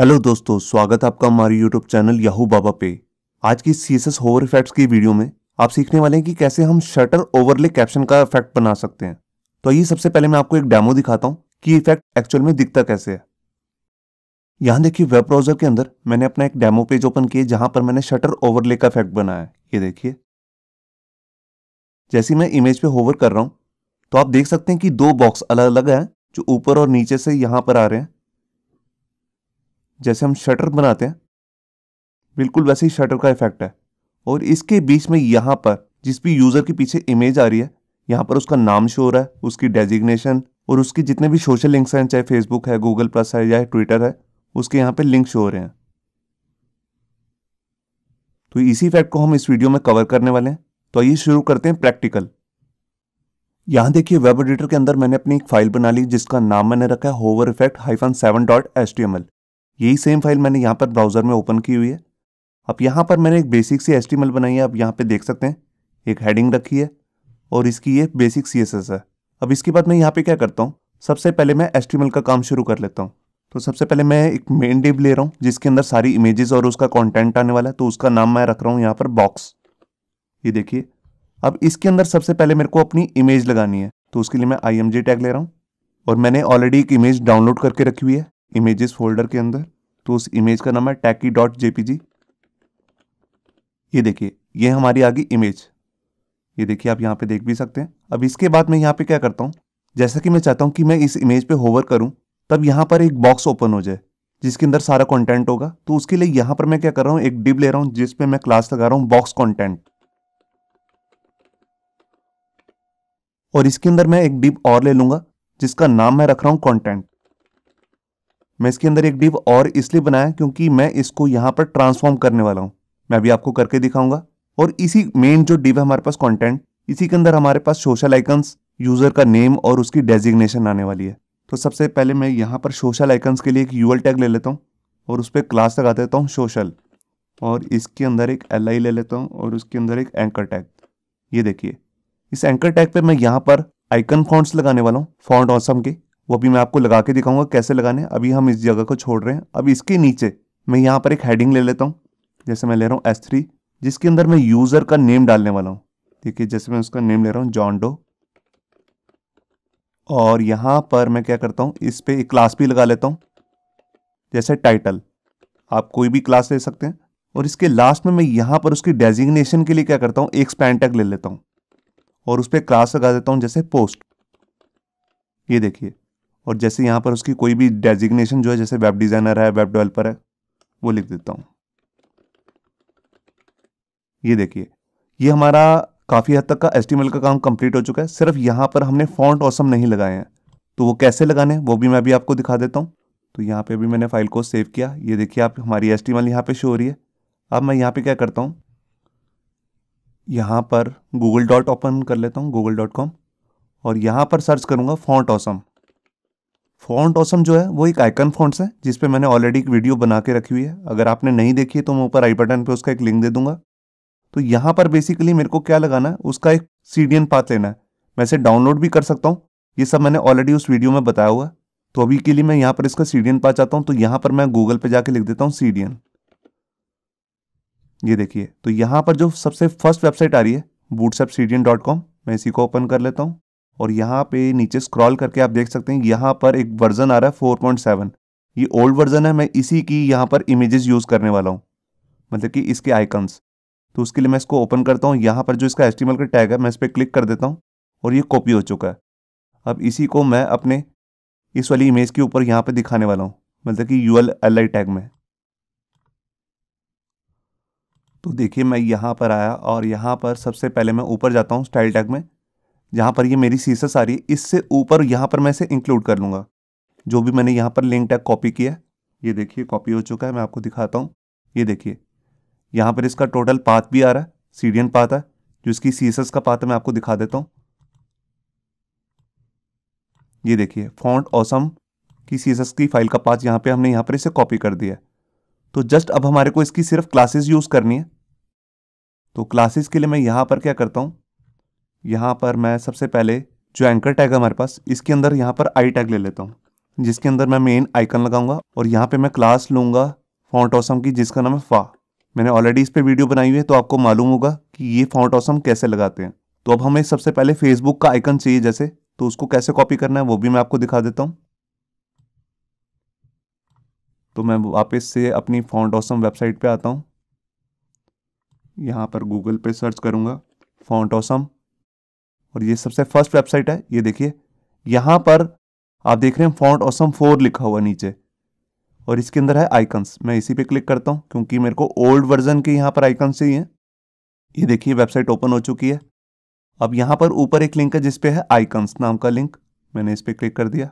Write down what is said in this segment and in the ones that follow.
hello दोस्तों स्वागत है आपका हमारे यूट्यूब चैनल याहू बाबा पे आज की C S S hover effects की वीडियो में आप सीखने वाले हैं कि कैसे हम शटर ओवरले कैप्शन का इफेक्ट बना सकते हैं तो ये सबसे पहले मैं आपको एक डेमो दिखाता हूं कि इफेक्ट एक्चुअल में दिखता कैसे है यहां देखिए वेब ब्राउजर के अंदर मैंने अपना एक डेमो पेज ओपन किया जहां पर मैंने शटर ओवरले का इफेक्ट बनाया ये देखिए जैसे मैं इमेज पे होवर कर रहा हूं तो आप देख सकते हैं कि दो बॉक्स अलग अलग हैं जो ऊपर और नीचे से यहां पर आ रहे हैं जैसे हम शटर बनाते हैं बिल्कुल वैसे ही शटर का इफेक्ट है और इसके बीच में यहाँ पर जिस भी यूज़र के पीछे इमेज आ रही है यहाँ पर उसका नाम शो हो रहा है उसकी डेजिग्नेशन और उसके जितने भी सोशल लिंक्स हैं चाहे फेसबुक है गूगल प्लस है या ट्विटर है उसके यहाँ पर लिंक शो हो रहे हैं तो इसी इफेक्ट को हम इस वीडियो में कवर करने वाले हैं तो आइए शुरू करते हैं प्रैक्टिकल यहां देखिए वेब एडिटर के अंदर मैंने अपनी एक फाइल बना ली जिसका नाम मैंने रखा है hover effect hyphen seven dot H T M L यही सेम फाइल मैंने यहाँ पर ब्राउज़र में ओपन की हुई है अब यहाँ पर मैंने एक बेसिक सी एस बनाई है आप यहाँ पर देख सकते हैं एक हेडिंग रखी है और इसकी ये बेसिक सी है अब इसके बाद मैं यहाँ पर क्या करता हूँ सबसे पहले मैं एस का काम शुरू कर लेता हूँ तो सबसे पहले मैं एक मेन डिब ले रहा हूँ जिसके अंदर सारी इमेजेस और उसका कंटेंट आने वाला है तो उसका नाम मैं रख रहा हूँ यहाँ पर बॉक्स ये देखिए अब इसके अंदर सबसे पहले मेरे को अपनी इमेज लगानी है तो उसके लिए मैं आई टैग ले रहा हूँ और मैंने ऑलरेडी एक इमेज डाउनलोड करके रखी हुई है इमेजेस फोल्डर के अंदर तो उस इमेज का नाम है टैकी डॉट जेपीजी ये देखिए ये हमारी आगे इमेज ये देखिए आप यहाँ पे देख भी सकते हैं अब इसके बाद मैं यहाँ पे क्या करता हूँ जैसा कि मैं चाहता हूँ कि मैं इस इमेज पे होवर करूँ तब यहाँ पर एक बॉक्स ओपन हो जाए जिसके अंदर सारा कंटेंट होगा तो उसके लिए यहाँ पर मैं क्या कर रहा हूँ एक डिब ले रहा हूँ जिसपे मैं क्लास लगा रहा हूँ बॉक्स कॉन्टेंट और इसके अंदर मैं एक डिब और ले लूंगा जिसका नाम मैं रख रहा हूँ कॉन्टेंट मैं इसके अंदर एक डिव और इसलिए बनाया क्योंकि मैं इसको यहाँ पर ट्रांसफॉर्म करने वाला हूँ मैं अभी आपको करके दिखाऊंगा और इसी मेन जो डिव है हमारे पास कॉन्टेंट इसी के अंदर हमारे पास सोशल आइकन्स यूजर का नेम और उसकी डेजिग्नेशन आने वाली है तो सबसे पहले मैं यहाँ पर सोशल आइकन्स के लिए एक यूएल टैग ले लेता हूँ और उस पर क्लास लगा देता हूँ सोशल और इसके अंदर एक एल ले लेता हूँ और उसके अंदर एक एंकर टैग ये देखिए इस एंकर टैग पे मैं यहाँ पर आइकन फॉन्ट्स लगाने वाला हूँ फॉन्ट ऑसम के वो भी मैं आपको लगा के दिखाऊंगा कैसे लगाने अभी हम इस जगह को छोड़ रहे हैं अब इसके नीचे मैं यहाँ पर एक हेडिंग ले लेता हूँ जैसे मैं ले रहा हूँ एस थ्री जिसके अंदर मैं यूज़र का नेम डालने वाला हूँ ठीक है जैसे मैं उसका नेम ले रहा हूँ जॉन डो और यहाँ पर मैं क्या करता हूँ इस पर एक क्लास भी लगा लेता हूँ जैसे टाइटल आप कोई भी क्लास ले सकते हैं और इसके लास्ट में मैं यहाँ पर उसकी डेजिग्नेशन के लिए क्या करता हूँ एक स्पैन टैग ले लेता हूँ और उस पर क्लास लगा देता हूँ जैसे पोस्ट ये देखिए और जैसे यहाँ पर उसकी कोई भी डेजिग्नेशन जो है जैसे वेब डिज़ाइनर है वेब डेवलपर है वो लिख देता हूँ ये देखिए ये हमारा काफ़ी हद तक का एस का काम कंप्लीट हो चुका है सिर्फ यहाँ पर हमने फॉन्ट ऑसम नहीं लगाए हैं तो वो कैसे लगाने वो भी मैं अभी आपको दिखा देता हूँ तो यहाँ पे भी मैंने फाइल को सेव किया ये देखिए आप हमारी एस टी यहाँ पर शो हो रही है अब मैं यहाँ पे क्या करता हूँ यहाँ पर गूगल डॉट ओपन कर लेता हूँ गूगल डॉट कॉम और यहाँ पर सर्च करूँगा फॉन्ट ऑसम फॉन्ट ऑसम जो है वो एक आइकन फॉन्ट्स है जिस पे मैंने ऑलरेडी एक वीडियो बना के रखी हुई है अगर आपने नहीं देखी है तो मैं ऊपर आई बटन पे उसका एक लिंक दे दूंगा तो यहाँ पर बेसिकली मेरे को क्या लगाना है उसका एक सी पाथ लेना है मैं इसे डाउनलोड भी कर सकता हूँ ये सब मैंने ऑलरेडी उस वीडियो में बताया हुआ है तो अभी के लिए मैं यहाँ पर इसका सी डी पाथ चाहता हूँ तो यहाँ पर मैं गूगल पर जाके लिख देता हूँ सी ये देखिए तो यहाँ पर जो सबसे फर्स्ट वेबसाइट आ रही है कॉम मैं इसी को ओपन कर लेता हूँ और यहाँ पे नीचे स्क्रॉल करके आप देख सकते हैं यहाँ पर एक वर्जन आ रहा है फोर पॉइंट सेवन ये ओल्ड वर्जन है मैं इसी की यहाँ पर इमेजेस यूज़ करने वाला हूँ मतलब कि इसके आइकन्स तो उसके लिए मैं इसको ओपन करता हूँ यहाँ पर जो इसका एस का टैग है मैं इस पर क्लिक कर देता हूँ और ये कॉपी हो चुका है अब इसी को मैं अपने इस वाली इमेज के ऊपर यहाँ पर दिखाने वाला हूँ मतलब कि यू एल आई टैग में तो देखिए मैं यहाँ पर आया और यहाँ पर सबसे पहले मैं ऊपर जाता हूँ स्टाइल टैग में जहाँ पर ये मेरी सीसेस आ रही है इससे ऊपर यहाँ पर मैं इसे इंक्लूड कर लूँगा जो भी मैंने यहाँ पर लिंक टैग कॉपी किया ये देखिए कॉपी हो चुका है मैं आपको दिखाता हूँ ये देखिए यहाँ पर इसका टोटल पाथ भी आ रहा है सीडियन पाथ है जो इसकी सीसेस का पाथ है मैं आपको दिखा देता हूँ ये देखिए फॉन्ट ऑसम की सीसेस की फाइल का पाथ यहाँ पे हमने यहाँ पर इसे कॉपी कर दिया तो जस्ट अब हमारे को इसकी सिर्फ क्लासेस यूज़ करनी है तो क्लासेस के लिए मैं यहाँ पर क्या करता हूँ यहाँ पर मैं सबसे पहले जो एंकर टैग है हमारे पास इसके अंदर यहाँ पर आई टैग ले लेता हूँ जिसके अंदर मैं मेन आइकन लगाऊंगा और यहाँ पे मैं क्लास लूंगा फॉन्ट ऑसम की जिसका नाम है फा मैंने ऑलरेडी इस पर वीडियो बनाई हुई है तो आपको मालूम होगा कि ये फॉन्ट ऑसम कैसे लगाते हैं तो अब हमें सबसे पहले फेसबुक का आइकन चाहिए जैसे तो उसको कैसे कॉपी करना है वो भी मैं आपको दिखा देता हूँ तो मैं वापस से अपनी फॉन्ट ऑसम वेबसाइट पर आता हूँ यहाँ पर गूगल पे सर्च करूँगा फॉन्ट ऑसम और ये सबसे फर्स्ट वेबसाइट है ये देखिए यहाँ पर आप देख रहे हैं फॉन्ट ऑसम फोर लिखा हुआ नीचे और इसके अंदर है आइकन्स मैं इसी पे क्लिक करता हूँ क्योंकि मेरे को ओल्ड वर्जन के यहाँ पर आइकन है ये देखिए वेबसाइट ओपन हो चुकी है अब यहाँ पर ऊपर एक लिंक है जिसपे है आइकन्स नाम का लिंक मैंने इस पर क्लिक कर दिया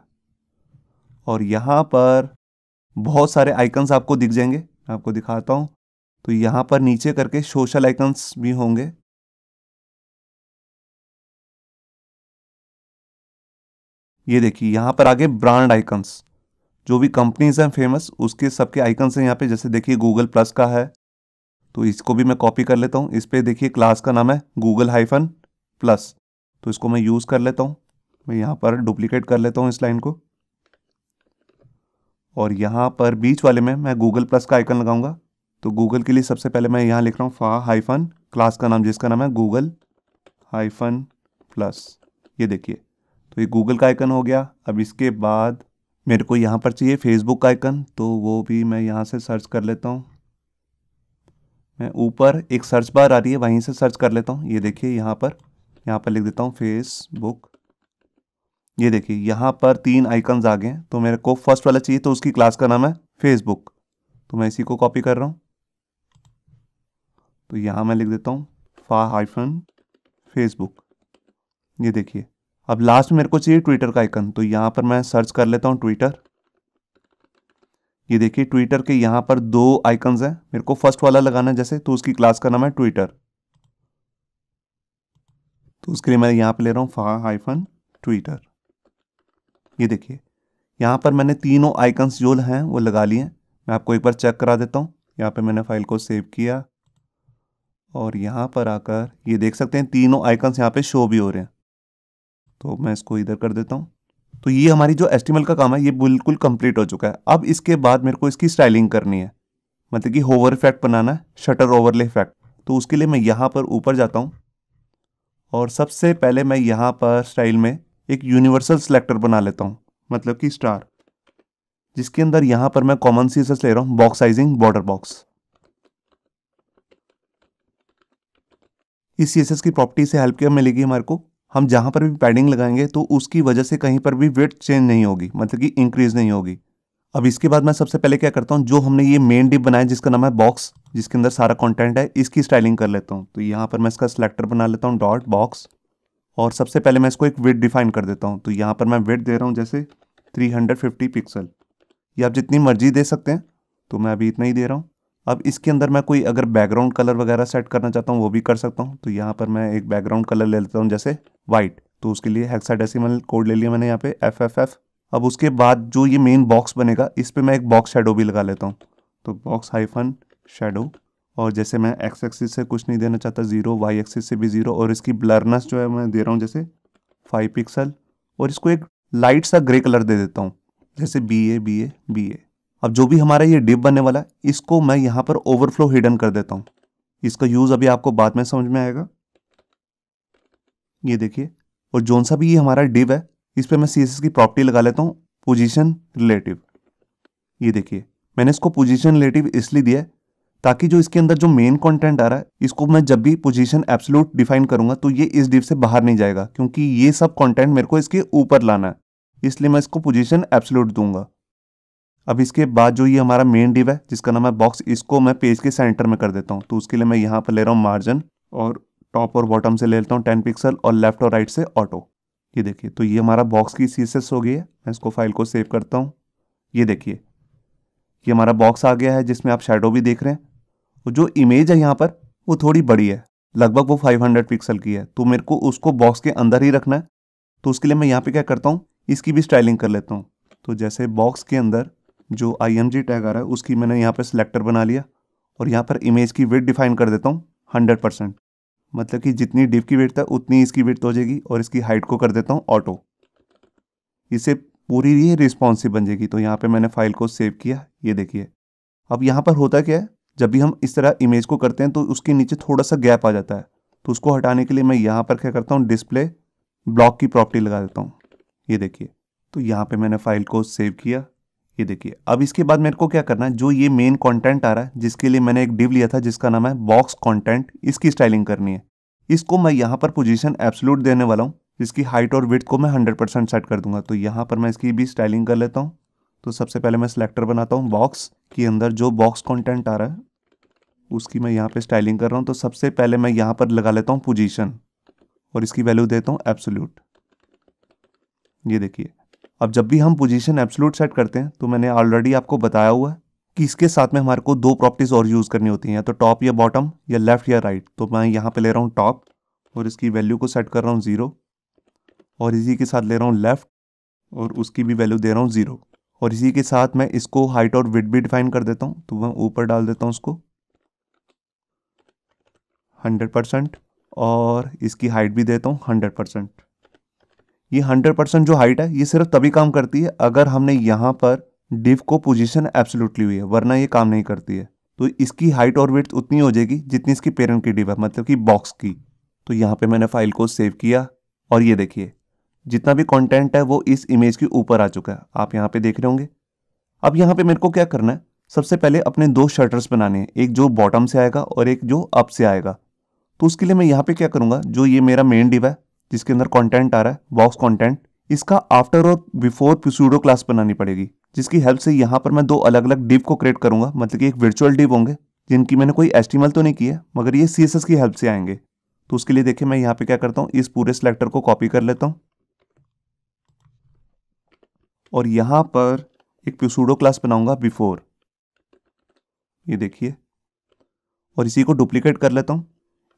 और यहाँ पर बहुत सारे आइकन्स आपको दिख जाएंगे मैं आपको दिखाता हूँ तो यहाँ पर नीचे करके सोशल आइकन्स भी होंगे ये देखिए यहाँ पर आगे ब्रांड आइकन्स जो भी कंपनीज हैं फेमस उसके सबके आइकन्स हैं यहाँ पे जैसे देखिए गूगल प्लस का है तो इसको भी मैं कॉपी कर लेता हूँ इस पर देखिए क्लास का नाम है गूगल हाइफन प्लस तो इसको मैं यूज़ कर लेता हूँ मैं यहाँ पर डुप्लीकेट कर लेता हूँ इस लाइन को और यहाँ पर बीच वाले में मैं गूगल प्लस का आइकन लगाऊंगा तो गूगल के लिए सबसे पहले मैं यहाँ लिख रहा हूँ फा हाइफन क्लास का नाम जिसका नाम है गूगल हाइफन प्लस ये देखिए तो ये गूगल का आइकन हो गया अब इसके बाद मेरे को यहाँ पर चाहिए फेसबुक का आइकन तो वो भी मैं यहाँ से सर्च कर लेता हूँ मैं ऊपर एक सर्च बार आ रही है वहीं से सर्च कर लेता हूँ ये देखिए यहाँ पर यहाँ पर लिख देता हूँ फेसबुक ये देखिए यहाँ पर तीन आइकन्स आ गए तो मेरे को फर्स्ट वाला चाहिए तो उसकी क्लास का नाम है फेसबुक तो मैं इसी को कॉपी कर रहा हूँ तो यहाँ मैं लिख देता हूँ फा हाइफन फेसबुक ये देखिए अब लास्ट में मेरे को चाहिए ट्विटर का आइकन तो यहां पर मैं सर्च कर लेता हूँ ट्विटर ये देखिए ट्विटर के यहां पर दो आइकन्स हैं मेरे को फर्स्ट वाला लगाना है जैसे तो उसकी क्लास का नाम है ट्विटर तो उसके लिए मैं यहां पर ले रहा हूँ फा हाइफन ट्विटर ये देखिए यहां पर मैंने तीनों आइकन्स जो हैं वो लगा लिए मैं आपको एक बार चेक करा देता हूं यहां पर मैंने फाइल को सेव किया और यहां पर आकर ये देख सकते हैं तीनों आइकन्स यहाँ पे शो भी हो रहे हैं तो मैं इसको इधर कर देता हूँ तो ये हमारी जो एस्टिमल का काम है ये बिल्कुल कंप्लीट हो चुका है अब इसके बाद मेरे को इसकी स्टाइलिंग करनी है मतलब कि होवर इफेक्ट बनाना है शटर ओवरले इफेक्ट तो उसके लिए मैं यहाँ पर ऊपर जाता हूँ और सबसे पहले मैं यहाँ पर स्टाइल में एक यूनिवर्सल सेलेक्टर बना लेता हूँ मतलब कि स्टार जिसके अंदर यहाँ पर मैं कॉमन सीसेस ले रहा हूँ बॉक्स साइजिंग बॉर्डर बॉक्स इस सीसेस की प्रॉपर्टी से हेल्प क्या मिलेगी हमारे को हम जहाँ पर भी पैडिंग लगाएंगे तो उसकी वजह से कहीं पर भी वेट चेंज नहीं होगी मतलब कि इंक्रीज नहीं होगी अब इसके बाद मैं सबसे पहले क्या करता हूँ जो हमने ये मेन डिप बनाया जिसका नाम है बॉक्स जिसके अंदर सारा कंटेंट है इसकी स्टाइलिंग कर लेता हूँ तो यहाँ पर मैं इसका सिलेक्टर बना लेता हूँ डॉट बॉक्स और सबसे पहले मैं इसको एक वेट डिफाइन कर देता हूँ तो यहाँ पर मैं वेट दे रहा हूँ जैसे 350 पिक्सल ये आप जितनी मर्जी दे सकते हैं तो मैं अभी इतना ही दे रहा हूँ अब इसके अंदर मैं कोई अगर बैकग्राउंड कलर वगैरह सेट करना चाहता हूँ वो भी कर सकता हूँ तो यहाँ पर मैं एक बैकग्राउंड कलर ले लेता हूँ जैसे वाइट तो उसके लिए हेक्साडेसिमल कोड ले लिया मैंने यहाँ पे एफ एफ एफ अब उसके बाद जो ये मेन बॉक्स बनेगा इस पर मैं एक बॉक्स शेडो भी लगा लेता हूँ तो बॉक्स हाइफन शेडो और जैसे मैं एक्स एक्सिस से कुछ नहीं देना चाहता ज़ीरो वाई एक्सिस से भी ज़ीरो और इसकी ब्लरनेस जो है मैं दे रहा हूँ जैसे फाइव पिक्सल और इसको एक लाइट सा ग्रे कलर दे देता हूँ जैसे B A B A B A अब जो भी हमारा ये डिप बनने वाला है इसको मैं यहाँ पर ओवरफ्लो हिडन कर देता हूँ इसका यूज़ अभी आपको बाद में समझ में आएगा ये देखिए और जोन सा भी ये हमारा डिप है इस पर मैं सी की प्रॉपर्टी लगा लेता हूँ पोजीशन रिलेटिव ये देखिए मैंने इसको पोजीशन रिलेटिव इसलिए दिया है ताकि जो इसके अंदर जो मेन कंटेंट आ रहा है इसको मैं जब भी पोजीशन एब्सोल्यूट डिफाइन करूंगा तो ये इस डिप से बाहर नहीं जाएगा क्योंकि ये सब कंटेंट मेरे को इसके ऊपर लाना है इसलिए मैं इसको पोजीशन एब्सोल्यूट दूंगा अब इसके बाद जो ये हमारा मेन डिव है जिसका नाम है बॉक्स इसको मैं पेज के सेंटर में कर देता हूँ तो उसके लिए मैं यहाँ पर ले रहा हूँ मार्जिन और टॉप और बॉटम से ले लेता हूँ टेन पिक्सल और लेफ्ट और राइट से ऑटो ये देखिए तो ये हमारा बॉक्स की सीसेस हो गई है मैं इसको फाइल को सेव करता हूँ ये देखिए ये हमारा बॉक्स आ गया है जिसमें आप शेडो भी देख रहे हैं और जो इमेज है यहाँ पर वो थोड़ी बड़ी है लगभग वो 500 पिक्सल की है तो मेरे को उसको बॉक्स के अंदर ही रखना है तो उसके लिए मैं यहाँ पे क्या करता हूँ इसकी भी स्टाइलिंग कर लेता हूँ तो जैसे बॉक्स के अंदर जो आई एम जी टैग आ रहा है उसकी मैंने यहाँ पर सिलेक्टर बना लिया और यहाँ पर इमेज की वेट डिफाइन कर देता हूँ हंड्रेड परसेंट मतलब कि जितनी डिप की वेट था उतनी इसकी वेट हो जाएगी और इसकी हाइट को कर देता हूँ ऑटो इसे पूरी ये रिस्पॉन्सिव बन जाएगी तो यहाँ पे मैंने फाइल को सेव किया ये देखिए अब यहाँ पर होता क्या है जब भी हम इस तरह इमेज को करते हैं तो उसके नीचे थोड़ा सा गैप आ जाता है तो उसको हटाने के लिए मैं यहाँ पर क्या करता हूँ डिस्प्ले ब्लॉक की प्रॉपर्टी लगा देता हूँ ये देखिए तो यहाँ पर मैंने फाइल को सेव किया ये देखिए अब इसके बाद मेरे को क्या करना है जो ये मेन कंटेंट आ रहा है जिसके लिए मैंने एक डिव लिया था जिसका नाम है बॉक्स कंटेंट इसकी स्टाइलिंग करनी है इसको मैं यहाँ पर पोजीशन एब्सोल्यूट देने वाला हूँ जिसकी हाइट और विथ को मैं हंड्रेड परसेंट सेट कर दूंगा तो यहाँ पर मैं इसकी भी स्टाइलिंग कर लेता हूँ तो सबसे पहले मैं सिलेक्टर बनाता हूँ बॉक्स के अंदर जो बॉक्स कॉन्टेंट आ रहा है उसकी मैं यहाँ पर स्टाइलिंग कर रहा हूँ तो सबसे पहले मैं यहाँ पर लगा लेता हूँ पोजिशन और इसकी वैल्यू देता हूँ एब्सोल्यूट ये देखिए अब जब भी हम पोजीशन एब्सोल्यूट सेट करते हैं तो मैंने ऑलरेडी आपको बताया हुआ है कि इसके साथ में हमारे को दो प्रॉपर्टीज़ और यूज़ करनी होती हैं तो टॉप या बॉटम या लेफ़्ट या राइट तो मैं यहाँ पे ले रहा हूँ टॉप और इसकी वैल्यू को सेट कर रहा हूँ ज़ीरो और इसी के साथ ले रहा हूँ लेफ़्ट और उसकी भी वैल्यू दे रहा हूँ ज़ीरो और इसी के साथ मैं इसको हाइट और विड भी डिफाइन कर देता हूँ तो मैं ऊपर डाल देता हूँ उसको हंड्रेड परसेंट और इसकी हाइट भी देता हूँ हंड्रेड परसेंट ये 100 परसेंट जो हाइट है ये सिर्फ तभी काम करती है अगर हमने यहाँ पर डिव को पोजीशन एब्सोल्युटली हुई है वरना ये काम नहीं करती है तो इसकी हाइट और विथ उतनी हो जाएगी जितनी इसकी पेरेंट की डिव है मतलब कि बॉक्स की तो यहाँ पे मैंने फाइल को सेव किया और ये देखिए जितना भी कॉन्टेंट है वो इस इमेज के ऊपर आ चुका है आप यहाँ पर देख रहे होंगे अब यहाँ पे मेरे को क्या करना है सबसे पहले अपने दो शटर्स बनाने हैं एक जो बॉटम से आएगा और एक जो अप से आएगा तो उसके लिए मैं यहाँ पे क्या करूँगा जो ये मेरा मेन डिव है जिसके अंदर कंटेंट आ रहा है बॉक्स कंटेंट इसका आफ्टर और बिफोर प्यूसूडो क्लास बनानी पड़ेगी जिसकी हेल्प से यहाँ पर मैं दो अलग अलग डिप को क्रिएट करूंगा मतलब कि एक वर्चुअल डिप होंगे जिनकी मैंने कोई एस्टिमल तो नहीं किया मगर ये सी की हेल्प से आएंगे तो उसके लिए देखिए मैं यहाँ पे क्या करता हूँ इस पूरे सिलेक्टर को कॉपी कर लेता हूँ और यहाँ पर एक प्यूसूडो क्लास बनाऊंगा बिफोर ये देखिए और इसी को डुप्लीकेट कर लेता हूँ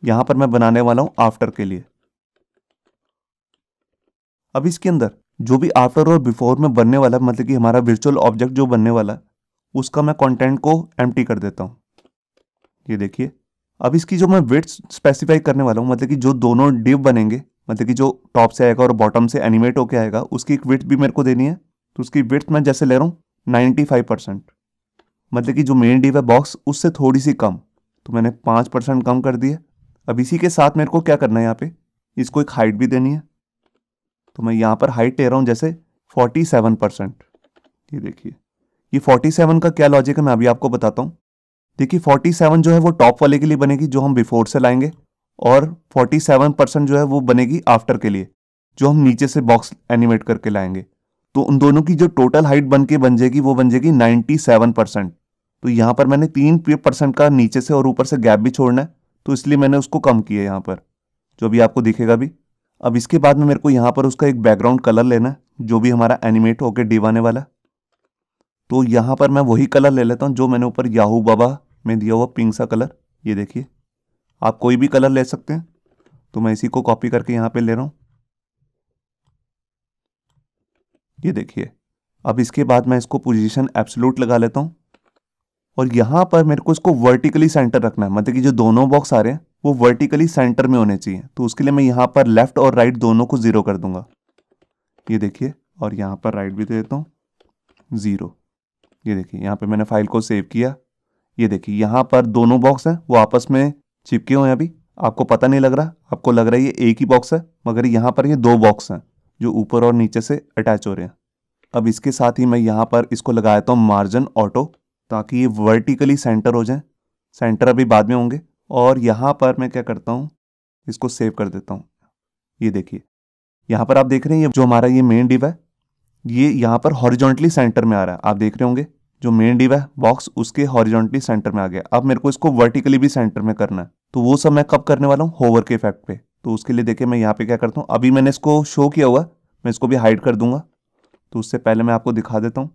यहाँ पर मैं बनाने वाला हूँ आफ्टर के लिए अब इसके अंदर जो भी आफ्टर और बिफोर में बनने वाला मतलब कि हमारा वर्चुअल ऑब्जेक्ट जो बनने वाला है उसका मैं कंटेंट को एम कर देता हूँ ये देखिए अब इसकी जो मैं वेट्स स्पेसिफाई करने वाला हूँ मतलब कि जो दोनों डिव बनेंगे मतलब कि जो टॉप से आएगा और बॉटम से एनिमेट होके आएगा उसकी एक वेट भी मेरे को देनी है तो उसकी वेट मैं जैसे ले रहा हूँ नाइन्टी फाइव परसेंट मतलब कि जो मेन डिव है बॉक्स उससे थोड़ी सी कम तो मैंने पाँच परसेंट कम कर दिया अब इसी के साथ मेरे को क्या करना है यहाँ पे इसको एक हाइट भी देनी है तो मैं यहां पर हाइट ले रहा हूं जैसे 47 परसेंट ये देखिए ये 47 का क्या लॉजिक है मैं अभी आपको बताता हूं देखिए 47 जो है वो टॉप वाले के लिए बनेगी जो हम बिफोर से लाएंगे और 47 परसेंट जो है वो बनेगी आफ्टर के लिए जो हम नीचे से बॉक्स एनिमेट करके लाएंगे तो उन दोनों की जो टोटल हाइट बन के बन जाएगी वो बन जाएगी सेवन परसेंट तो यहां पर मैंने तीन परसेंट का नीचे से और ऊपर से गैप भी छोड़ना है तो इसलिए मैंने उसको कम किया यहां पर जो अभी आपको दिखेगा भी अब इसके बाद में मेरे को यहाँ पर उसका एक बैकग्राउंड कलर लेना है जो भी हमारा एनिमेट होकर डिवाने वाला तो यहाँ पर मैं वही कलर ले लेता हूँ जो मैंने ऊपर याहू बाबा में दिया हुआ पिंक सा कलर ये देखिए आप कोई भी कलर ले सकते हैं तो मैं इसी को कॉपी करके यहाँ पे ले रहा हूँ ये देखिए अब इसके बाद मैं इसको पोजीशन एब्सोल्यूट लगा लेता हूँ और यहाँ पर मेरे को इसको वर्टिकली सेंटर रखना है मतलब कि जो दोनों बॉक्स आ रहे हैं वो वर्टिकली सेंटर में होने चाहिए तो उसके लिए मैं यहाँ पर लेफ्ट और राइट दोनों को ज़ीरो कर दूंगा ये देखिए और यहाँ पर राइट भी दे देता हूँ ज़ीरो ये देखिए यहाँ पे मैंने फाइल को सेव किया ये देखिए यहाँ पर दोनों बॉक्स हैं वो आपस में चिपके हुए हैं अभी आपको पता नहीं लग रहा आपको लग रहा है ये एक ही बॉक्स है मगर यहाँ पर ये दो बॉक्स हैं जो ऊपर और नीचे से अटैच हो रहे हैं अब इसके साथ ही मैं यहाँ पर इसको लगा हूँ मार्जिन ऑटो ताकि ये वर्टिकली सेंटर हो जाए सेंटर अभी बाद में होंगे और यहाँ पर मैं क्या करता हूँ इसको सेव कर देता हूँ ये देखिए यहाँ पर आप देख रहे हैं ये जो हमारा ये मेन डिव है ये यहाँ पर हॉरिजॉन्टली सेंटर में आ रहा है आप देख रहे होंगे जो मेन डिव है बॉक्स उसके हॉरिजॉन्टली सेंटर में आ गया अब मेरे को इसको वर्टिकली भी सेंटर में करना है तो वो सब मैं कब करने वाला हूँ होवर के इफेक्ट पे तो उसके लिए देखिए मैं यहाँ पे क्या करता हूँ अभी मैंने इसको शो किया हुआ मैं इसको भी हाइड कर दूंगा तो उससे पहले मैं आपको दिखा देता हूँ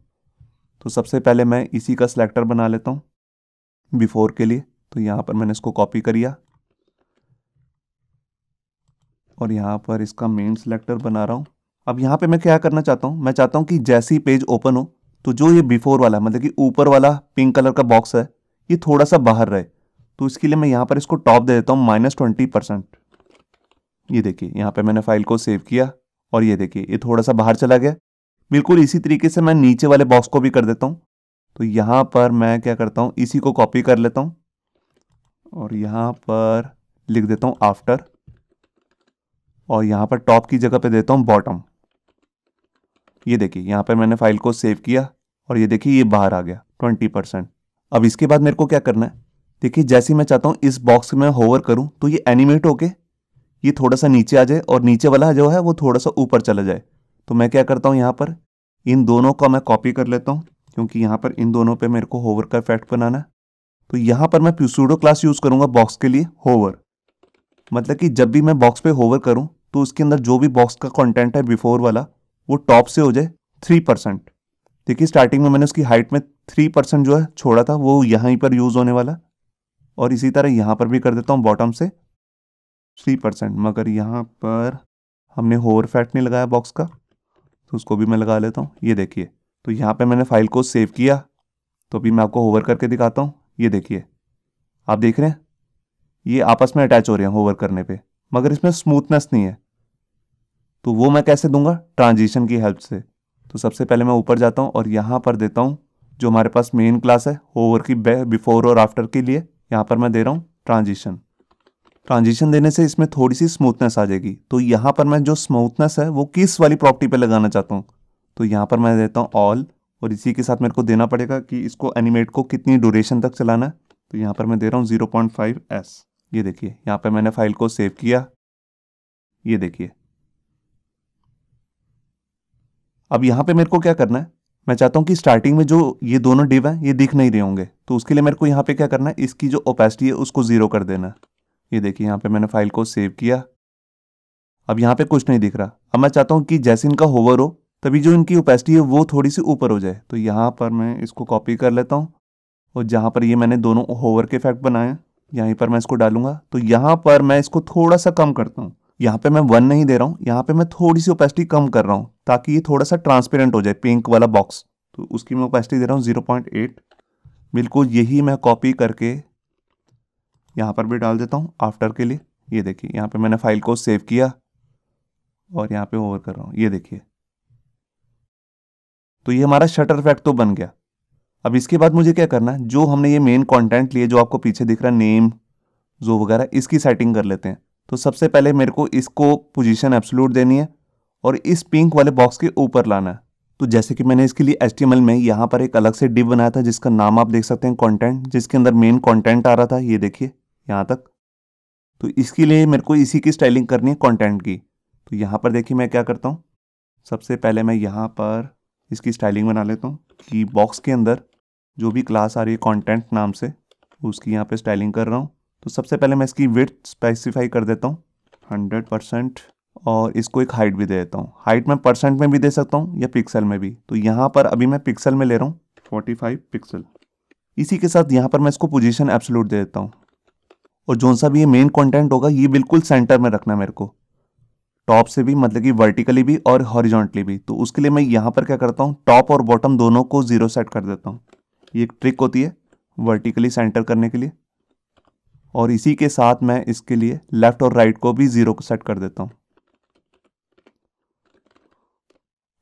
तो सबसे पहले मैं इसी का सिलेक्टर बना लेता हूँ बिफोर के लिए तो यहाँ पर मैंने इसको कॉपी कर लिया और यहाँ पर इसका मेन सिलेक्टर बना रहा हूँ अब यहाँ पे मैं क्या करना चाहता हूँ मैं चाहता हूँ कि जैसे ही पेज ओपन हो तो जो ये बिफोर वाला मतलब कि ऊपर वाला पिंक कलर का बॉक्स है ये थोड़ा सा बाहर रहे तो इसके लिए मैं यहाँ पर इसको टॉप दे देता हूँ माइनस ट्वेंटी परसेंट ये देखिए यहाँ पे मैंने फाइल को सेव किया और ये देखिए ये थोड़ा सा बाहर चला गया बिल्कुल इसी तरीके से मैं नीचे वाले बॉक्स को भी कर देता हूँ तो यहाँ पर मैं क्या करता हूँ इसी को कॉपी कर लेता हूँ और यहाँ पर लिख देता हूँ आफ्टर और यहाँ पर टॉप की जगह पे देता हूँ बॉटम ये देखिए यहाँ पर मैंने फाइल को सेव किया और ये देखिए ये बाहर आ गया ट्वेंटी परसेंट अब इसके बाद मेरे को क्या करना है देखिए जैसे मैं चाहता हूँ इस बॉक्स में होवर करूँ तो ये एनिमेट होके ये थोड़ा सा नीचे आ जाए और नीचे वाला जो है वो थोड़ा सा ऊपर चला जाए तो मैं क्या करता हूँ यहाँ पर इन दोनों का मैं कॉपी कर लेता हूँ क्योंकि यहाँ पर इन दोनों पर मेरे को होवर का इफेक्ट बनाना है तो यहाँ पर मैं प्यूसूडो क्लास यूज़ करूँगा बॉक्स के लिए होवर मतलब कि जब भी मैं बॉक्स पे होवर करूँ तो उसके अंदर जो भी बॉक्स का कंटेंट है बिफोर वाला वो टॉप से हो जाए थ्री परसेंट देखिए स्टार्टिंग में मैंने उसकी हाइट में थ्री परसेंट जो है छोड़ा था वो यहीं पर यूज़ होने वाला और इसी तरह यहाँ पर भी कर देता हूँ बॉटम से थ्री परसेंट मगर यहाँ पर हमने होवर फैट नहीं लगाया बॉक्स का तो उसको भी मैं लगा लेता हूँ ये देखिए तो यहाँ पर मैंने फाइल को सेव किया तो अभी मैं आपको होवर करके दिखाता हूँ ये देखिए आप देख रहे हैं ये आपस में अटैच हो रहे हैं होवर करने पे मगर इसमें स्मूथनेस नहीं है तो वो मैं कैसे दूंगा ट्रांजिशन की हेल्प से तो सबसे पहले मैं ऊपर जाता हूँ और यहाँ पर देता हूँ जो हमारे पास मेन क्लास है होवर की बिफोर और आफ्टर के लिए यहाँ पर मैं दे रहा हूँ ट्रांजिशन ट्रांजिशन देने से इसमें थोड़ी सी स्मूथनेस आ जाएगी तो यहाँ पर मैं जो स्मूथनेस है वो किस वाली प्रॉपर्टी पे लगाना चाहता हूँ तो यहाँ पर मैं देता हूँ ऑल और इसी के साथ मेरे को देना पड़ेगा कि इसको एनिमेट को कितनी ड्यूरेशन तक चलाना है तो यहाँ पर मैं दे रहा हूँ ज़ीरो पॉइंट फाइव एस ये देखिए यहाँ पर मैंने फाइल को सेव किया ये देखिए अब यहाँ पे मेरे को क्या करना है मैं चाहता हूँ कि स्टार्टिंग में जो ये दोनों डिव हैं ये दिख नहीं रहे होंगे तो उसके लिए मेरे को यहाँ पे क्या करना है इसकी जो ओपेसिटी है उसको ज़ीरो कर देना ये देखिए यहाँ पे मैंने फाइल को सेव किया अब यहाँ पे कुछ नहीं दिख रहा अब मैं चाहता हूँ कि जैसे इनका होवर हो तभी जो इनकी ओपेसिटी है वो थोड़ी सी ऊपर हो जाए तो यहाँ पर मैं इसको कॉपी कर लेता हूँ और जहाँ पर ये मैंने दोनों होवर के इफेक्ट बनाए यहीं पर मैं इसको डालूंगा तो यहाँ पर मैं इसको थोड़ा सा कम करता हूँ यहाँ पे मैं वन नहीं दे रहा हूँ यहाँ पे मैं थोड़ी सी ओपेसिटी कम कर रहा हूँ ताकि ये थोड़ा सा ट्रांसपेरेंट हो जाए पिंक वाला बॉक्स तो उसकी मैं ओपेसिटी दे रहा हूँ ज़ीरो पॉइंट एट बिल्कुल यही मैं कॉपी करके यहाँ पर भी डाल देता हूँ आफ्टर के लिए ये देखिए यहाँ पर मैंने फाइल को सेव किया और यहाँ पर ओवर कर रहा हूँ ये देखिए तो ये हमारा शटर इफेक्ट तो बन गया अब इसके बाद मुझे क्या करना है जो हमने ये मेन कंटेंट लिए जो आपको पीछे दिख रहा है नेम जो वगैरह इसकी सेटिंग कर लेते हैं तो सबसे पहले मेरे को इसको पोजीशन एब्सोल्यूट देनी है और इस पिंक वाले बॉक्स के ऊपर लाना है तो जैसे कि मैंने इसके लिए एच में यहाँ पर एक अलग से डिप बनाया था जिसका नाम आप देख सकते हैं कॉन्टेंट जिसके अंदर मेन कॉन्टेंट आ रहा था ये देखिए यहाँ तक तो इसके लिए मेरे को इसी की स्टाइलिंग करनी है कॉन्टेंट की तो यहाँ पर देखिए मैं क्या करता हूँ सबसे पहले मैं यहाँ पर इसकी स्टाइलिंग बना लेता हूँ कि बॉक्स के अंदर जो भी क्लास आ रही है कॉन्टेंट नाम से उसकी यहाँ पे स्टाइलिंग कर रहा हूँ तो सबसे पहले मैं इसकी विथ स्पेसिफाई कर देता हूँ हंड्रेड परसेंट और इसको एक हाइट भी दे देता हूँ हाइट मैं परसेंट में भी दे सकता हूँ या पिक्सल में भी तो यहाँ पर अभी मैं पिक्सल में ले रहा हूँ फोर्टी फाइव पिक्सल इसी के साथ यहाँ पर मैं इसको पोजीशन एब्सोल्यूट दे देता हूँ और जौन सा भी ये मेन कंटेंट होगा ये बिल्कुल सेंटर में रखना मेरे को टॉप से भी मतलब कि वर्टिकली भी और हॉरिजॉन्टली भी तो उसके लिए मैं यहाँ पर क्या करता हूँ टॉप और बॉटम दोनों को ज़ीरो सेट कर देता हूँ ये एक ट्रिक होती है वर्टिकली सेंटर करने के लिए और इसी के साथ मैं इसके लिए लेफ़्ट और राइट को भी ज़ीरो को सेट कर देता हूँ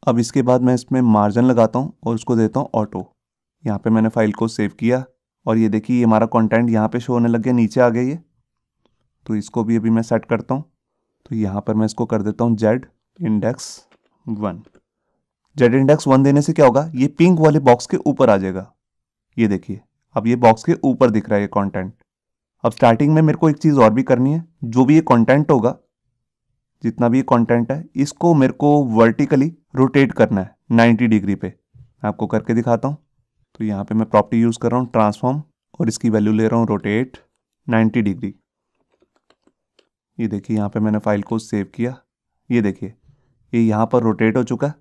अब इसके बाद मैं इसमें मार्जिन लगाता हूँ और उसको देता हूँ ऑटो यहाँ पे मैंने फाइल को सेव किया और ये देखिए ये हमारा कंटेंट यहाँ पे शो होने लग गया नीचे आ गया ये तो इसको भी अभी मैं सेट करता हूँ तो यहाँ पर मैं इसको कर देता हूँ Z index one Z index one देने से क्या होगा ये पिंक वाले बॉक्स के ऊपर आ जाएगा ये देखिए अब ये बॉक्स के ऊपर दिख रहा है ये कंटेंट अब स्टार्टिंग में मेरे को एक चीज़ और भी करनी है जो भी ये कंटेंट होगा जितना भी ये कंटेंट है इसको मेरे को वर्टिकली रोटेट करना है नाइन्टी डिग्री पे आपको करके दिखाता हूँ तो यहाँ पे मैं प्रॉपर्टी यूज़ कर रहा हूँ ट्रांसफॉर्म और इसकी वैल्यू ले रहा हूँ रोटेट नाइन्टी डिग्री ये देखिए यहाँ पे मैंने फाइल को सेव किया ये देखिए ये यहाँ पर रोटेट हो चुका है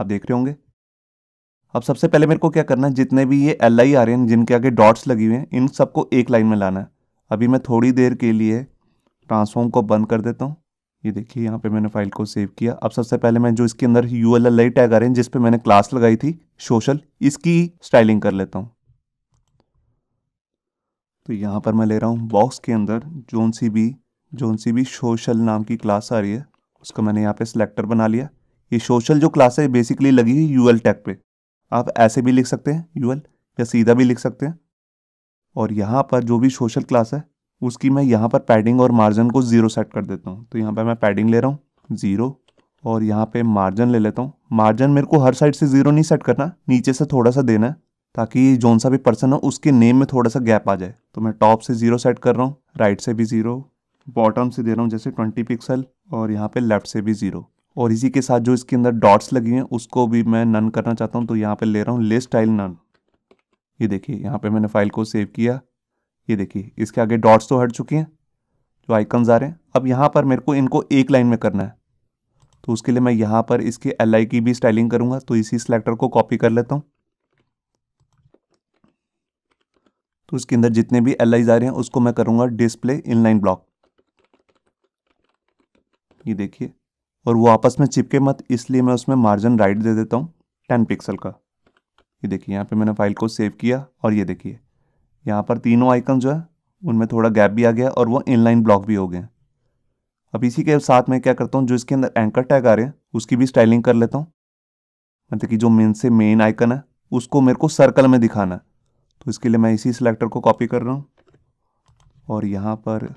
आप देख रहे होंगे अब सबसे पहले मेरे को क्या करना है जितने भी ये एल आई आ रहे हैं जिनके आगे डॉट्स लगी हुए हैं इन सबको एक लाइन में लाना है अभी मैं थोड़ी देर के लिए ट्रांसफॉर्म को बंद कर देता हूँ ये देखिए यहाँ पे मैंने फाइल को सेव किया अब सबसे पहले मैं जो इसके अंदर U L L I tag आ रहे हैं जिस पर मैंने क्लास लगाई थी सोशल इसकी स्टाइलिंग कर लेता हूँ तो यहाँ पर मैं ले रहा हूँ बॉक्स के अंदर जोन सी भी जौन सी भी सोशल नाम की क्लास आ रही है उसका मैंने यहाँ पे सिलेक्टर बना लिया ये सोशल जो क्लास है बेसिकली लगी है यू एल टैग पर आप ऐसे भी लिख सकते हैं यू एल या सीधा भी लिख सकते हैं और यहाँ पर जो भी सोशल क्लास है उसकी मैं यहाँ पर पैडिंग और मार्जिन को ज़ीरो सेट कर देता हूँ तो यहाँ पर मैं पैडिंग ले रहा हूँ ज़ीरो और यहाँ पर मार्जिन ले लेता हूँ मार्जिन मेरे को हर साइड से ज़ीरो नहीं सेट करना नीचे से थोड़ा सा देना है ताकि जौन सा भी पर्सन हो उसके नेम में थोड़ा सा गैप आ जाए तो मैं टॉप से ज़ीरो सेट कर रहा हूँ राइट से भी ज़ीरो बॉटम से दे रहा हूँ जैसे ट्वेंटी पिक्सल और यहाँ पे लेफ़्ट से भी ज़ीरो और इसी के साथ जो इसके अंदर डॉट्स लगी हैं उसको भी मैं नन करना चाहता हूँ तो यहाँ पे ले रहा हूँ ले स्टाइल नन ये देखिए यहाँ पे मैंने फाइल को सेव किया ये देखिए इसके आगे डॉट्स तो हट चुके हैं जो आइकन्स आ रहे हैं अब यहाँ पर मेरे को इनको एक लाइन में करना है तो उसके लिए मैं यहाँ पर इसके एल की भी स्टाइलिंग करूँगा तो इसी सिलेक्टर को कॉपी कर लेता हूँ तो इसके अंदर जितने भी एल आ रहे हैं उसको मैं करूँगा डिस्प्ले इनलाइन ब्लॉक ये देखिए और वो आपस में चिपके मत इसलिए मैं उसमें मार्जिन राइट दे देता हूँ टेन पिक्सल का ये देखिए यहाँ पे मैंने फाइल को सेव किया और ये देखिए यहाँ पर तीनों आइकन जो है उनमें थोड़ा गैप भी आ गया और वो इनलाइन ब्लॉक भी हो गए हैं अब इसी के साथ मैं क्या करता हूँ जो इसके अंदर एंकर टैग आ रहे हैं उसकी भी स्टाइलिंग कर लेता हूँ मतलब कि जो मेन से मेन आइकन है उसको मेरे को सर्कल में दिखाना है तो इसके लिए मैं इसी सिलेक्टर को कॉपी कर रहा हूँ और यहाँ पर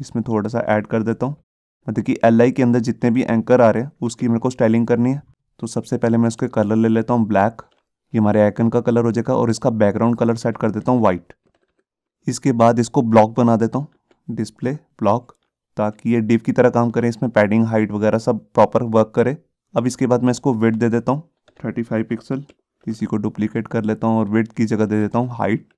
इसमें थोड़ा सा ऐड कर देता हूँ मतलब कि एल के अंदर जितने भी एंकर आ रहे हैं उसकी मेरे को स्टाइलिंग करनी है तो सबसे पहले मैं उसके कलर ले लेता हूँ ब्लैक ये हमारे आइकन का कलर हो जाएगा और इसका बैकग्राउंड कलर सेट कर देता हूँ वाइट इसके बाद इसको ब्लॉक बना देता हूँ डिस्प्ले ब्लॉक ताकि ये डिप की तरह काम करें इसमें पैडिंग हाइट वगैरह सब प्रॉपर वर्क करे अब इसके बाद मैं इसको वेट दे देता हूँ थर्टी फाइव पिक्सल इसी को डुप्लीकेट कर लेता हूँ और वेट की जगह दे देता हूँ हाइट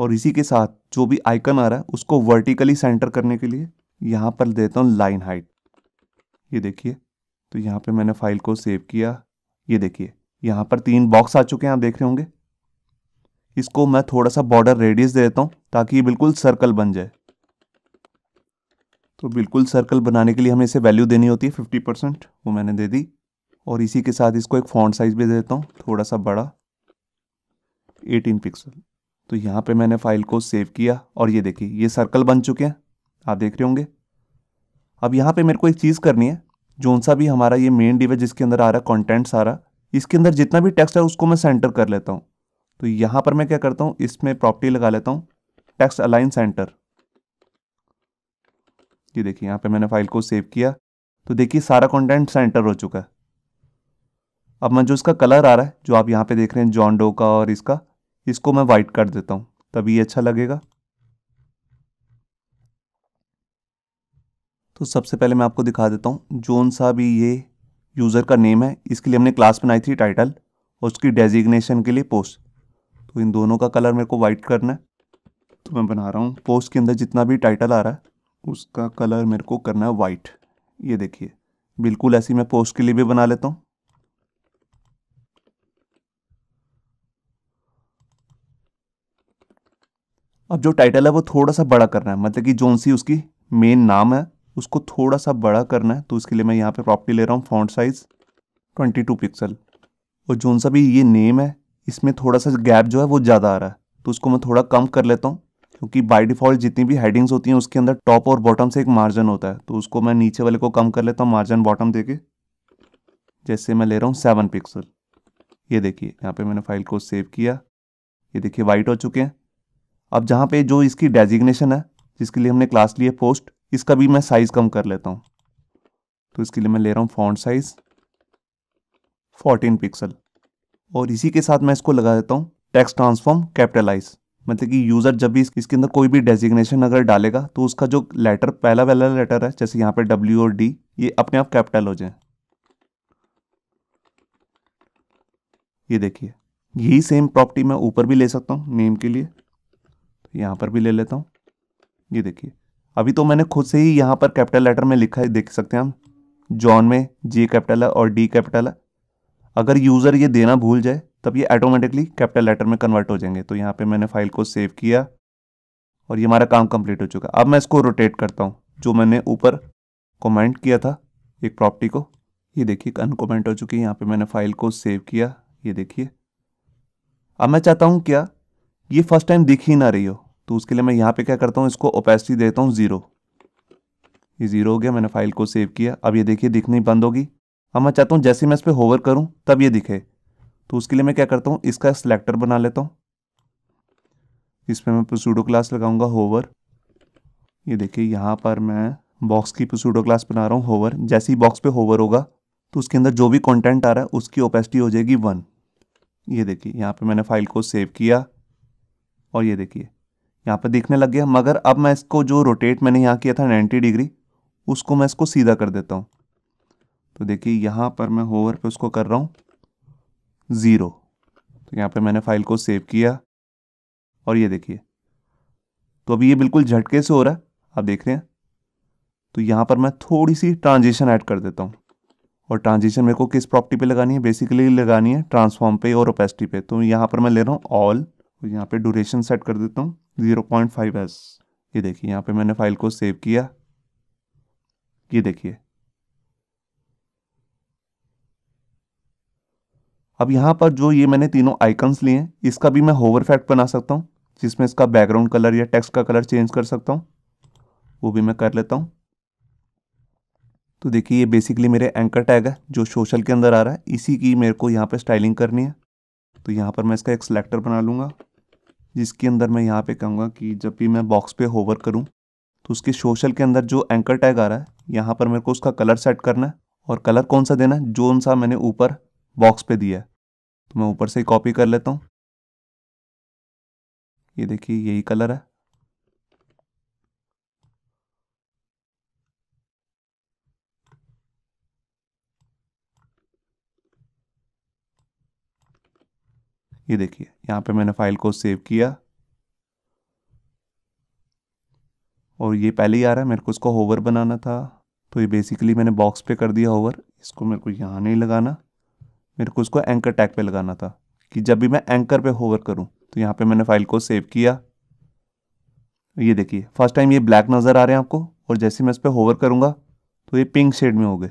और इसी के साथ जो भी आइकन आ रहा है उसको वर्टिकली सेंटर करने के लिए यहाँ पर देता हूँ लाइन हाइट ये देखिए तो यहाँ पे मैंने फाइल को सेव किया ये देखिए यहाँ पर तीन बॉक्स आ चुके हैं आप देख रहे होंगे इसको मैं थोड़ा सा बॉर्डर रेडियस दे देता हूँ ताकि ये बिल्कुल सर्कल बन जाए तो बिल्कुल सर्कल बनाने के लिए हमें इसे वैल्यू देनी होती है फिफ्टी परसेंट वो मैंने दे दी और इसी के साथ इसको एक फॉन्ट साइज़ भी दे देता हूँ थोड़ा सा बड़ा एटीन पिक्सल तो यहाँ पे मैंने फाइल को सेव किया और ये देखिए ये सर्कल बन चुके हैं आप देख रहे होंगे अब यहाँ पे मेरे को एक चीज़ करनी है जोन सा भी हमारा ये मेन डिवेज जिसके अंदर आ रहा है कॉन्टेंट रहा इसके अंदर जितना भी टेक्स्ट है उसको मैं सेंटर कर लेता हूँ तो यहाँ पर मैं क्या करता हूँ इसमें प्रॉपर्टी लगा लेता हूँ टेक्स्ट अलाइन सेंटर ये देखिए यहाँ पर मैंने फाइल को सेव किया तो देखिए सारा कॉन्टेंट सेंटर हो चुका है अब मैं जो इसका कलर आ रहा है जो आप यहाँ पे देख रहे हैं जॉन डो का और इसका इसको मैं वाइट कर देता हूँ तभी ये अच्छा लगेगा तो सबसे पहले मैं आपको दिखा देता हूँ जोन सा भी ये यूज़र का नेम है इसके लिए हमने क्लास बनाई थी टाइटल और उसकी डेजिग्नेशन के लिए पोस्ट तो इन दोनों का कलर मेरे को वाइट करना है तो मैं बना रहा हूँ पोस्ट के अंदर जितना भी टाइटल आ रहा है उसका कलर मेरे को करना है वाइट ये देखिए बिल्कुल ऐसी मैं पोस्ट के लिए भी बना लेता हूँ अब जो टाइटल है वो थोड़ा सा बड़ा करना है मतलब कि जोन सी उसकी मेन नाम है उसको थोड़ा सा बड़ा करना है तो उसके लिए मैं यहाँ पे प्रॉपर्टी ले रहा हूँ फॉन्ट साइज़ 22 पिक्सल और जो सा भी ये नेम है इसमें थोड़ा सा गैप जो है वो ज़्यादा आ रहा है तो उसको मैं थोड़ा कम कर लेता हूँ क्योंकि बाय डिफ़ॉल्ट जितनी भी हेडिंग्स होती हैं उसके अंदर टॉप और बॉटम से एक मार्जिन होता है तो उसको मैं नीचे वाले को कम कर लेता हूँ मार्जिन बॉटम दे के जैसे मैं ले रहा हूँ सेवन पिक्सल ये देखिए यहाँ पे मैंने फाइल को सेव किया ये देखिए वाइट हो चुके हैं अब जहाँ पर जो इसकी डेजिग्नेशन है जिसके लिए हमने क्लास लिए पोस्ट इसका भी मैं साइज़ कम कर लेता हूँ तो इसके लिए मैं ले रहा हूँ फॉन्ट साइज़ 14 पिक्सल और इसी के साथ मैं इसको लगा देता हूँ टेक्स्ट ट्रांसफॉर्म कैपिटलाइज मतलब कि यूज़र जब भी इसके अंदर कोई भी डेजिग्नेशन अगर डालेगा तो उसका जो लेटर पहला वाला लेटर है जैसे यहाँ पर डब्ल्यू और डी ये अपने आप कैपिटल हो जाए ये देखिए यही सेम प्रॉपर्टी मैं ऊपर भी ले सकता हूँ नेम के लिए तो यहाँ पर भी ले लेता हूँ ये देखिए अभी तो मैंने खुद से ही यहाँ पर कैपिटल लेटर में लिखा है देख सकते हैं हम जॉन में जी कैपिटल है और डी कैपिटल है अगर यूज़र ये देना भूल जाए तब ये ऑटोमेटिकली कैपिटल लेटर में कन्वर्ट हो जाएंगे तो यहाँ पे मैंने फाइल को सेव किया और ये हमारा काम कंप्लीट हो चुका अब मैं इसको रोटेट करता हूँ जो मैंने ऊपर कमेंट किया था एक प्रॉपर्टी को ये देखिए अनकमेंट हो चुकी है यहाँ पे मैंने फाइल को सेव किया ये देखिए अब मैं चाहता हूँ क्या ये फर्स्ट टाइम दिख ही ना रही हो तो उसके लिए मैं यहाँ पे क्या करता हूँ इसको ओपेसिटी देता हूँ ज़ीरो ये ज़ीरो हो गया मैंने फाइल को सेव किया अब ये देखिए दिखनी बंद होगी अब मैं चाहता हूँ जैसे मैं इस पर होवर करूँ तब ये दिखे तो उसके लिए मैं क्या करता हूँ इसका सिलेक्टर बना लेता हूँ इस पर मैं प्रोसूडो क्लास लगाऊंगा होवर ये देखिए यहाँ पर मैं बॉक्स की प्रोसूडो क्लास बना रहा हूँ होवर जैसे ही बॉक्स पे होवर होगा तो उसके अंदर जो भी कंटेंट आ रहा है उसकी ओपेसिटी हो जाएगी वन ये देखिए यहाँ पे मैंने फाइल को सेव किया और ये देखिए यहाँ पर दिखने लग गया मगर अब मैं इसको जो रोटेट मैंने यहाँ किया था नाइन्टी डिग्री उसको मैं इसको सीधा कर देता हूँ तो देखिए यहाँ पर मैं होवर पे उसको कर रहा हूँ ज़ीरो तो यहाँ पे मैंने फाइल को सेव किया और ये देखिए तो अभी ये बिल्कुल झटके से हो रहा है आप देख रहे हैं तो यहाँ पर मैं थोड़ी सी ट्रांजिशन ऐड कर देता हूँ और ट्रांजिशन मेरे को किस प्रॉपर्टी पे लगानी है बेसिकली लगानी है ट्रांसफॉर्म पे और ओपेसिटी पे तो यहाँ पर मैं ले रहा हूँ ऑल और यहाँ पे ड्यूरेशन सेट कर देता हूँ ज़ीरो पॉइंट फाइव एस ये देखिए यहाँ पे मैंने फाइल को सेव किया ये देखिए अब यहाँ पर जो ये मैंने तीनों आइकन्स लिए हैं इसका भी मैं होवर फैक्ट बना सकता हूँ जिसमें इसका बैकग्राउंड कलर या टेक्स्ट का कलर चेंज कर सकता हूँ वो भी मैं कर लेता हूँ तो देखिए ये बेसिकली मेरे एंकर टैग है जो सोशल के अंदर आ रहा है इसी की मेरे को यहाँ पे स्टाइलिंग करनी है तो यहाँ पर मैं इसका एक सिलेक्टर बना लूँगा जिसके अंदर मैं यहाँ पे कहूँगा कि जब भी मैं बॉक्स पे होवर करूँ तो उसके सोशल के अंदर जो एंकर टैग आ रहा है यहाँ पर मेरे को उसका कलर सेट करना है और कलर कौन सा देना है जो सा मैंने ऊपर बॉक्स पे दिया है तो मैं ऊपर से ही कॉपी कर लेता हूँ ये देखिए यही कलर है ये देखिए यहाँ पे मैंने फाइल को सेव किया और ये पहले ही आ रहा है मेरे को इसको होवर बनाना था तो ये बेसिकली मैंने बॉक्स पे कर दिया होवर इसको मेरे को यहाँ नहीं लगाना मेरे को इसको एंकर टैग पे लगाना था कि जब भी मैं एंकर पे होवर करूँ तो यहाँ पे मैंने फाइल को सेव किया ये देखिए फर्स्ट टाइम ये ब्लैक नज़र आ रहे हैं आपको और जैसे मैं इस पर होवर करूँगा तो ये पिंक शेड में हो गए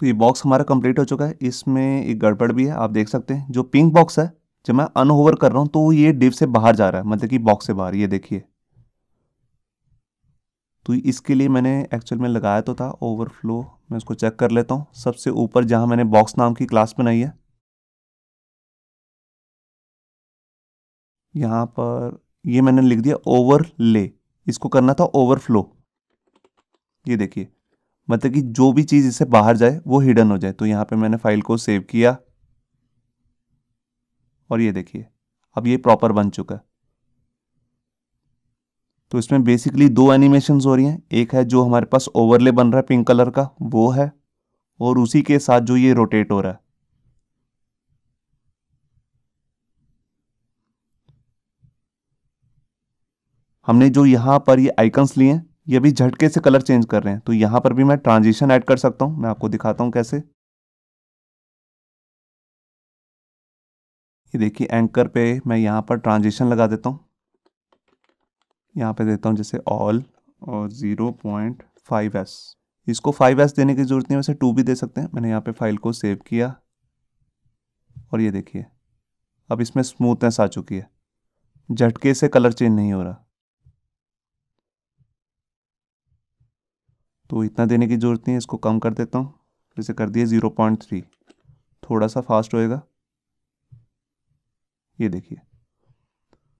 तो ये बॉक्स हमारा कंप्लीट हो चुका है इसमें एक गड़बड़ भी है आप देख सकते हैं जो पिंक बॉक्स है जब मैं अनओवर कर रहा हूँ तो ये डिव से बाहर जा रहा है मतलब कि बॉक्स से बाहर ये देखिए तो इसके लिए मैंने एक्चुअल में लगाया तो था ओवरफ्लो मैं उसको चेक कर लेता हूँ सबसे ऊपर जहाँ मैंने बॉक्स नाम की क्लास बनाई है यहाँ पर ये मैंने लिख दिया ओवर ले इसको करना था ओवरफ्लो ये देखिए मतलब कि जो भी चीज़ इससे बाहर जाए वो हिडन हो जाए तो यहाँ पे मैंने फाइल को सेव किया और ये देखिए अब ये प्रॉपर बन चुका है तो इसमें बेसिकली दो एनिमेशन हो रही हैं एक है जो हमारे पास ओवरले बन रहा है पिंक कलर का वो है और उसी के साथ जो ये रोटेट हो रहा है हमने जो यहाँ पर ये आइकन्स लिए हैं ये भी झटके से कलर चेंज कर रहे हैं तो यहाँ पर भी मैं ट्रांजिशन ऐड कर सकता हूँ मैं आपको दिखाता हूँ कैसे ये देखिए एंकर पे मैं यहाँ पर ट्रांजिशन लगा देता हूँ यहाँ पे देता हूँ जैसे ऑल और ज़ीरो पॉइंट फाइव एस इसको फाइव एस देने की ज़रूरत नहीं वैसे टू भी दे सकते हैं मैंने यहाँ पे फाइल को सेव किया और ये देखिए अब इसमें स्मूथनेस आ चुकी है झटके से कलर चेंज नहीं हो रहा तो इतना देने की ज़रूरत नहीं है इसको कम कर देता हूँ फिर इसे कर दिए ज़ीरो पॉइंट थ्री थोड़ा सा फास्ट होएगा ये देखिए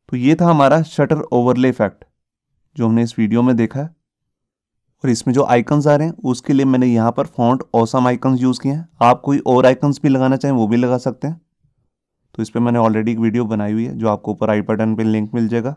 तो ये था हमारा शटर ओवरले इफेक्ट जो हमने इस वीडियो में देखा है और इसमें जो आइकन्स आ रहे हैं उसके लिए मैंने यहाँ पर फॉन्ट औसम आइकन्स यूज़ किए हैं आप कोई और आइकन्स भी लगाना चाहें वो भी लगा सकते हैं तो इस पर मैंने ऑलरेडी एक वीडियो बनाई हुई है जो आपको ऊपर आई बटन पर लिंक मिल जाएगा